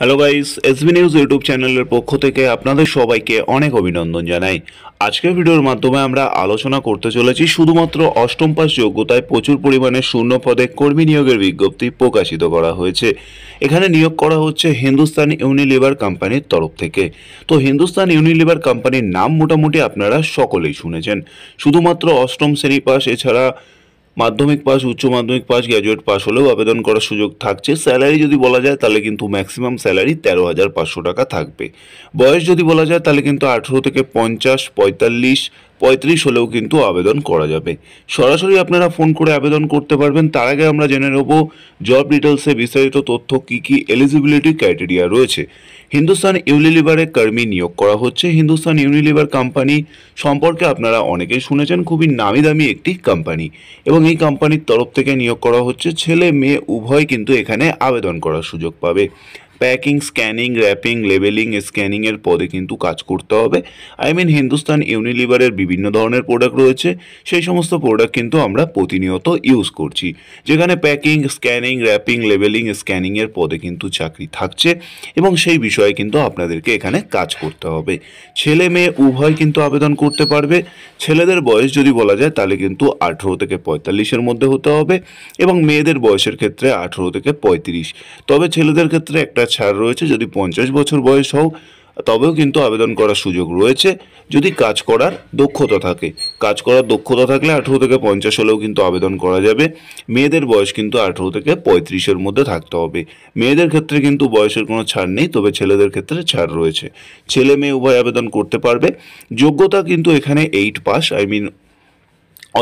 hello guys SB news YouTube চ্যানেলের পক্ষ থেকে আপনাদের সবাইকে অনেক অভিনন্দন জানাই আজকের ভিডিওর মাধ্যমে আমরা আলোচনা করতে চলেছি শুধুমাত্র অষ্টম পাস যোগ্যতায় প্রচুর পরিমাণে শূন্য পদে কর্মী নিয়োগের বিজ্ঞপ্তি প্রকাশিত করা হয়েছে এখানে নিয়োগ করা হচ্ছে হিন্দুস্তান ইউনিলিভার কোম্পানির তরফ থেকে তো হিন্দুস্তান ইউনিলিভার কোম্পানির নাম মোটামুটি আপনারা সকলেই শুনেছেন শুধুমাত্র অষ্টম শ্রেণী পাস এছাড়া মাধ্যমিক পাস উচ্চ মাধ্যমিক পাস গ্র্যাজুয়েট পাস হলেও আবেদন করার সুযোগ থাকছে স্যালারি যদি বলা যায় তাহলে কিন্তু ম্যাক্সিমাম স্যালারি তেরো হাজার পাঁচশো টাকা থাকবে বয়স যদি বলা যায় তাহলে কিন্তু আঠেরো থেকে পঞ্চাশ পঁয়তাল্লিশ পঁয়ত্রিশ হলেও কিন্তু আবেদন করা যাবে সরাসরি আপনারা ফোন করে আবেদন করতে পারবেন তার আগে আমরা জেনে নেব জব ডিটেলসে বিস্তারিত তথ্য কী কী এলিজিবিলিটি ক্রাইটেরিয়া রয়েছে হিন্দুস্তান ইউনিলিভারে কর্মী নিয়োগ করা হচ্ছে হিন্দুস্তান ইউনিলিভার কোম্পানি সম্পর্কে আপনারা অনেকেই শুনেছেন খুবই নামি দামি একটি কোম্পানি এবং এই কোম্পানির তরফ থেকে নিয়োগ করা হচ্ছে ছেলে মেয়ে উভয় কিন্তু এখানে আবেদন করার সুযোগ পাবে প্যাকিং স্ক্যানিং র্যাপিং লেবেলিং স্ক্যানিংয়ের পদে কিন্তু কাজ করতে হবে আই মিন হিন্দুস্তান ইউনিলিভারের বিভিন্ন ধরনের প্রোডাক্ট রয়েছে সেই সমস্ত প্রোডাক্ট কিন্তু আমরা প্রতিনিয়ত ইউজ করছি যেখানে প্যাকিং স্ক্যানিং র্যাপিং লেবেলিং স্ক্যানিংয়ের পদে কিন্তু চাকরি থাকছে এবং সেই বিষয়ে কিন্তু আপনাদেরকে এখানে কাজ করতে হবে ছেলে মেয়ে উভয় কিন্তু আবেদন করতে পারবে ছেলেদের বয়স যদি বলা যায় তাহলে কিন্তু আঠেরো থেকে পঁয়তাল্লিশের মধ্যে হতে হবে এবং মেয়েদের বয়সের ক্ষেত্রে আঠেরো থেকে পঁয়ত্রিশ তবে ছেলেদের ক্ষেত্রে একটা টাকা ছাড় রয়েছে যদি পঞ্চাশ বছর বয়স হও তবেও কিন্তু আবেদন করার সুযোগ রয়েছে যদি কাজ করার দক্ষতা থাকে কাজ করার দক্ষতা থাকলে আঠেরো থেকে পঞ্চাশ হলেও কিন্তু আবেদন করা যাবে মেয়েদের বয়স কিন্তু আঠেরো থেকে পঁয়ত্রিশের মধ্যে থাকতে হবে মেয়েদের ক্ষেত্রে কিন্তু বয়সের কোনো ছাড় নেই তবে ছেলেদের ক্ষেত্রে ছাড় রয়েছে ছেলে মেয়ে উভয় আবেদন করতে পারবে যোগ্যতা কিন্তু এখানে এইট পাস আই মিন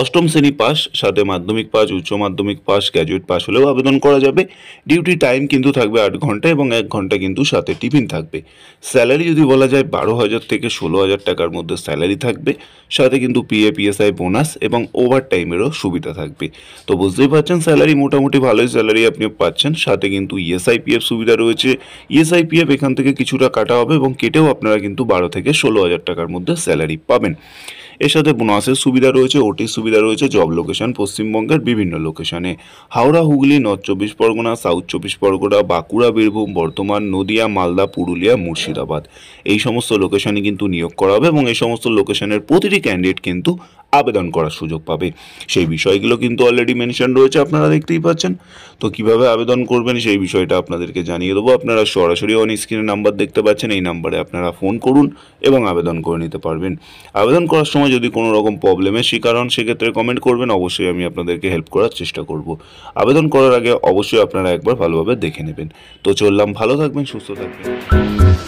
অষ্টম শ্রেণী পাস সাথে মাধ্যমিক পাস উচ্চ মাধ্যমিক পাস গ্র্যাজুয়েট পাস হলেও আবেদন করা যাবে ডিউটি টাইম কিন্তু থাকবে আট ঘন্টা এবং এক ঘন্টা কিন্তু সাথে টিফিন থাকবে স্যালারি যদি বলা যায় বারো হাজার থেকে ষোলো হাজার টাকার মধ্যে স্যালারি থাকবে সাথে কিন্তু এস আই বোনাস এবং ওভার টাইমেরও সুবিধা থাকবে তো বুঝতেই পারছেন স্যালারি মোটামুটি ভালোই স্যালারি আপনি পাচ্ছেন সাথে কিন্তু এফ e সুবিধা রয়েছে এফ e এখান থেকে কিছুটা কাটা হবে এবং কেটেও আপনারা কিন্তু বারো থেকে ষোলো হাজার টাকার মধ্যে স্যালারি পাবেন এর সাথে বোনাসের সুবিধা রয়েছে ওটির সুবিধা রয়েছে জব লোকেশন পশ্চিমবঙ্গের বিভিন্ন লোকেশনে হাওড়া হুগলি নর্থ চব্বিশ পরগনা সাউথ চব্বিশ পরগনা বাঁকুড়া বীরভূম বর্ধমান নদিয়া মালদা পুরুলিয়া মুর্শিদাবাদ এই সমস্ত লোকেশনে কিন্তু নিয়োগ করা হবে এবং এই সমস্ত লোকেশনের প্রতিটি ক্যান্ডিডেট কিন্তু আবেদন করার সুযোগ পাবে সেই বিষয়গুলো কিন্তু অলরেডি মেনশন রয়েছে আপনারা দেখতেই পাচ্ছেন তো কিভাবে আবেদন করবেন সেই বিষয়টা আপনাদেরকে জানিয়ে দেবো আপনারা সরাসরি অন স্ক্রিনে নাম্বার দেখতে পাচ্ছেন এই নাম্বারে আপনারা ফোন করুন এবং আবেদন করে নিতে পারবেন আবেদন করার সময় যদি কোনো রকম প্রবলেমের শিকার হন সেক্ষেত্রে কমেন্ট করবেন অবশ্যই আমি আপনাদেরকে হেল্প করার চেষ্টা করব আবেদন করার আগে অবশ্যই আপনারা একবার ভালোভাবে দেখে নেবেন তো চললাম ভালো থাকবেন সুস্থ থাকবেন